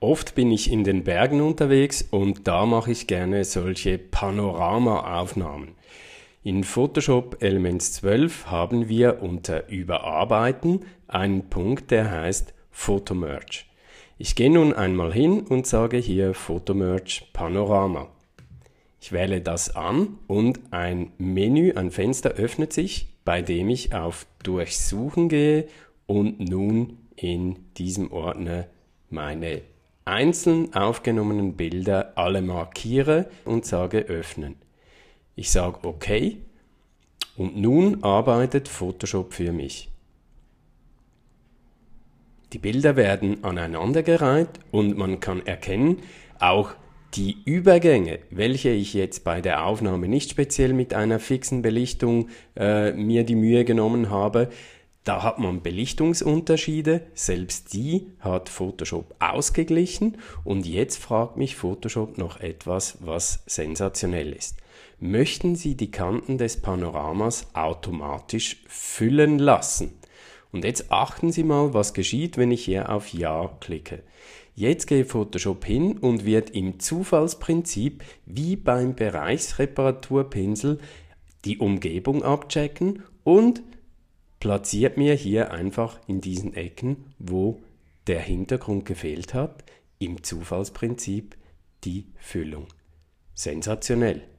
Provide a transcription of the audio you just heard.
Oft bin ich in den Bergen unterwegs und da mache ich gerne solche Panoramaaufnahmen. In Photoshop Elements 12 haben wir unter Überarbeiten einen Punkt, der heißt Photomerge. Ich gehe nun einmal hin und sage hier Photomerge Panorama. Ich wähle das an und ein Menü, ein Fenster öffnet sich, bei dem ich auf Durchsuchen gehe und nun in diesem Ordner meine einzeln aufgenommenen Bilder alle markiere und sage öffnen. Ich sage OK und nun arbeitet Photoshop für mich. Die Bilder werden aneinandergereiht und man kann erkennen, auch die Übergänge, welche ich jetzt bei der Aufnahme nicht speziell mit einer fixen Belichtung äh, mir die Mühe genommen habe, da hat man Belichtungsunterschiede, selbst die hat Photoshop ausgeglichen und jetzt fragt mich Photoshop noch etwas, was sensationell ist. Möchten Sie die Kanten des Panoramas automatisch füllen lassen? Und jetzt achten Sie mal, was geschieht, wenn ich hier auf Ja klicke. Jetzt geht Photoshop hin und wird im Zufallsprinzip wie beim Bereichsreparaturpinsel die Umgebung abchecken und platziert mir hier einfach in diesen Ecken, wo der Hintergrund gefehlt hat, im Zufallsprinzip die Füllung. Sensationell.